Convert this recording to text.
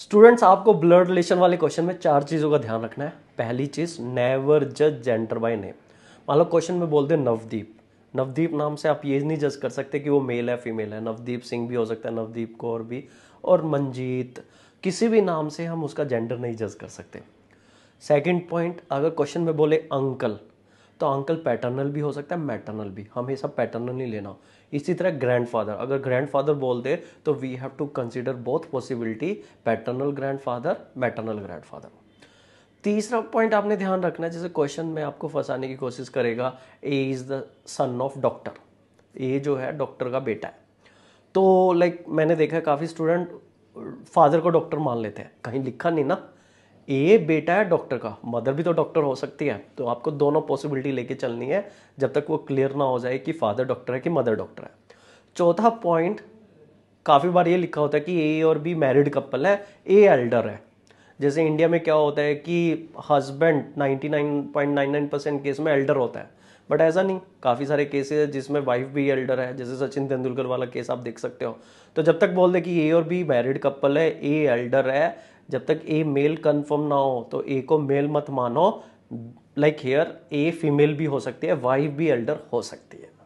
students आपको blood relation वाले question में चार चीज़ों का ध्यान रखना है पहली चीज़ नेवर जज जेंडर बाय नेम मान लो क्वेश्चन में बोल दे नवदीप नवदीप नाम से आप ये नहीं जज कर सकते कि वो मेल है फीमेल है नवदीप सिंह भी हो सकता है नवदीप कौर भी और मंजीत किसी भी नाम से हम उसका जेंडर नहीं जज कर सकते सेकंड पॉइंट अगर क्वेश्चन में बोले अंकल तो अंकल पैटर्नल भी हो सकता है मैटर्नल भी हमेशा पैटर्नल नहीं लेना इसी तरह ग्रैंडफादर अगर ग्रैंडफादर बोल दे तो we have to consider both possibility paternal grandfather maternal grandfather तीसरा पॉइंट आपने ध्यान रखना है जैसे क्वेश्चन में आपको फंसाने की कोशिश करेगा A is the son of doctor A जो है डॉक्टर का बेटा है तो लाइक like, मैंने देखा काफ़ी स्टूडेंट फादर को डॉक्टर मान लेते हैं कहीं लिखा नहीं ना ए बेटा है डॉक्टर का मदर भी तो डॉक्टर हो सकती है तो आपको दोनों पॉसिबिलिटी लेके चलनी है जब तक वो क्लियर ना हो जाए कि फादर डॉक्टर है कि मदर डॉक्टर है चौथा पॉइंट काफ़ी बार ये लिखा होता है कि ए और बी मैरिड कपल है ए एल्डर है जैसे इंडिया में क्या होता है कि हस्बैंड 99.99 परसेंट केस में एल्डर होता है बट ऐसा नहीं काफ़ी सारे केसेस है जिसमें वाइफ भी एल्डर है जैसे सचिन तेंदुलकर वाला केस आप देख सकते हो तो जब तक बोल दे कि ए और बी मैरिड कपल है ए एल्डर है जब तक ए मेल कन्फर्म ना हो तो ए को मेल मत मानो लाइक हेयर ए फीमेल भी हो सकती है वाइफ भी एल्डर हो सकती है